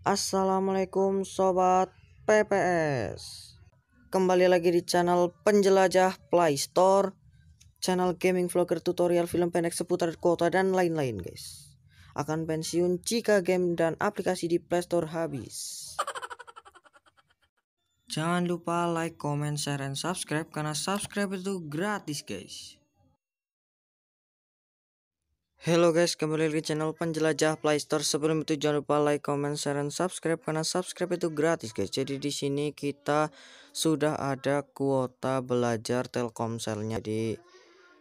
Assalamualaikum Sobat PPS Kembali lagi di channel Penjelajah Playstore, Channel gaming vlogger tutorial film pendek seputar kota dan lain-lain guys Akan pensiun jika game dan aplikasi di Playstore habis Jangan lupa like, comment, share, and subscribe Karena subscribe itu gratis guys Halo guys, kembali lagi channel penjelajah Playstore. Sebelum itu jangan lupa like, comment, share, dan subscribe karena subscribe itu gratis guys. Jadi di sini kita sudah ada kuota belajar Telkomselnya. Jadi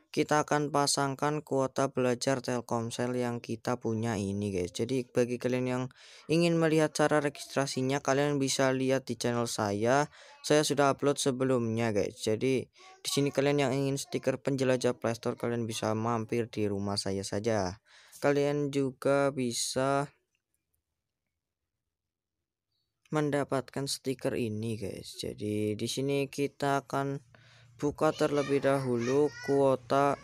kita akan pasangkan kuota belajar Telkomsel yang kita punya ini guys jadi bagi kalian yang ingin melihat cara registrasinya kalian bisa lihat di channel saya saya sudah upload sebelumnya guys jadi di sini kalian yang ingin stiker penjelajah playstore kalian bisa mampir di rumah saya saja kalian juga bisa mendapatkan stiker ini guys jadi di sini kita akan buka terlebih dahulu kuota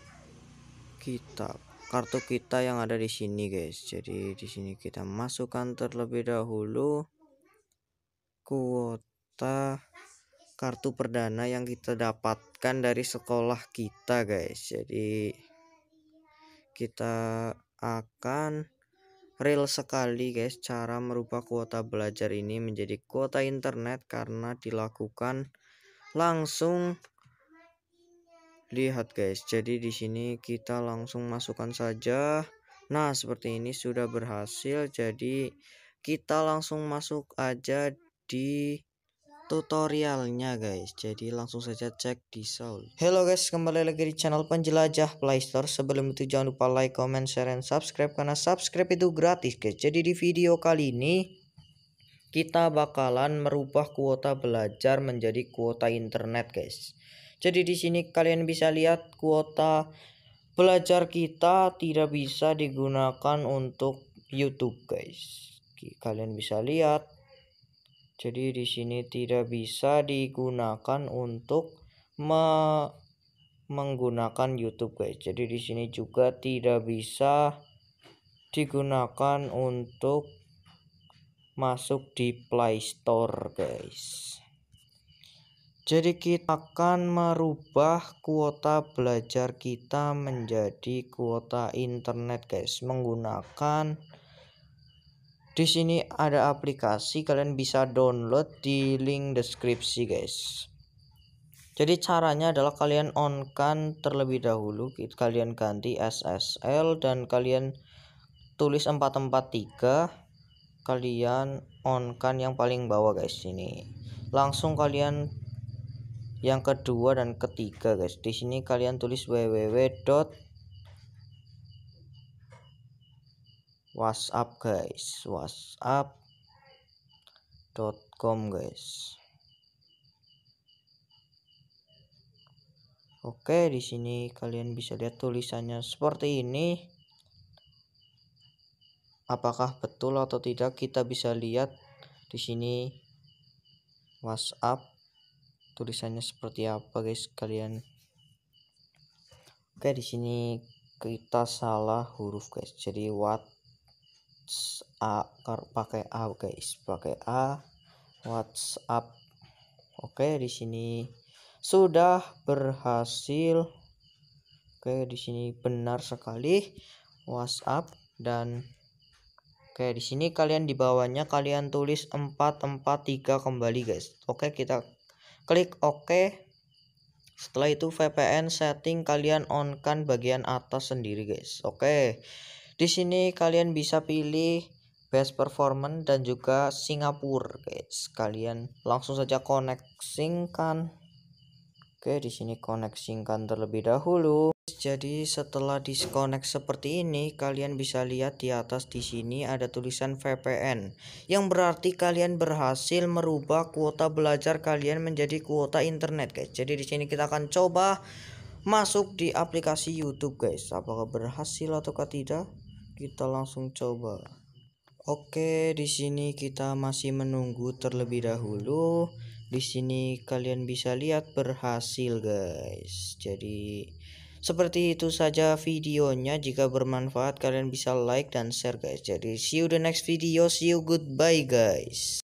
kita kartu kita yang ada di sini guys jadi di sini kita masukkan terlebih dahulu kuota kartu perdana yang kita dapatkan dari sekolah kita guys jadi kita akan real sekali guys cara merubah kuota belajar ini menjadi kuota internet karena dilakukan langsung Lihat guys, jadi di sini kita langsung masukkan saja. Nah, seperti ini sudah berhasil. Jadi kita langsung masuk aja di tutorialnya guys. Jadi langsung saja cek di sound. Halo guys, kembali lagi di channel penjelajah Playstore. Sebelum itu jangan lupa like, comment, share, dan subscribe karena subscribe itu gratis guys. Jadi di video kali ini kita bakalan merubah kuota belajar menjadi kuota internet guys. Jadi di sini kalian bisa lihat kuota belajar kita tidak bisa digunakan untuk YouTube, guys. Kalian bisa lihat. Jadi di sini tidak bisa digunakan untuk me menggunakan YouTube, guys. Jadi di sini juga tidak bisa digunakan untuk masuk di Play Store, guys. Jadi kita akan merubah kuota belajar kita menjadi kuota internet guys menggunakan di sini ada aplikasi kalian bisa download di link deskripsi guys. Jadi caranya adalah kalian on kan terlebih dahulu kalian ganti SSL dan kalian tulis 443 kalian on kan yang paling bawah guys ini. Langsung kalian yang kedua dan ketiga guys di sini kalian tulis www WhatsApp guys WhatsApp dot com guys Oke di sini kalian bisa lihat tulisannya seperti ini apakah betul atau tidak kita bisa lihat di sini WhatsApp tulisannya seperti apa guys kalian oke di sini kita salah huruf guys jadi what a pakai a guys pakai a WhatsApp oke di sini sudah berhasil oke di sini benar sekali WhatsApp dan Oke, di sini kalian di bawahnya kalian tulis 443 kembali, guys. Oke, kita Klik OK. Setelah itu VPN setting kalian on kan bagian atas sendiri guys. Oke. Di sini kalian bisa pilih best performance dan juga Singapura guys. Kalian langsung saja connecting kan? Oke, di sini koneksikan terlebih dahulu. Jadi setelah disconnect seperti ini, kalian bisa lihat di atas di sini ada tulisan VPN, yang berarti kalian berhasil merubah kuota belajar kalian menjadi kuota internet, guys. Jadi di sini kita akan coba masuk di aplikasi YouTube, guys. Apakah berhasil atau tidak? Kita langsung coba. Oke, di sini kita masih menunggu terlebih dahulu di sini kalian bisa lihat berhasil guys jadi seperti itu saja videonya jika bermanfaat kalian bisa like dan share guys jadi see you the next video see you goodbye guys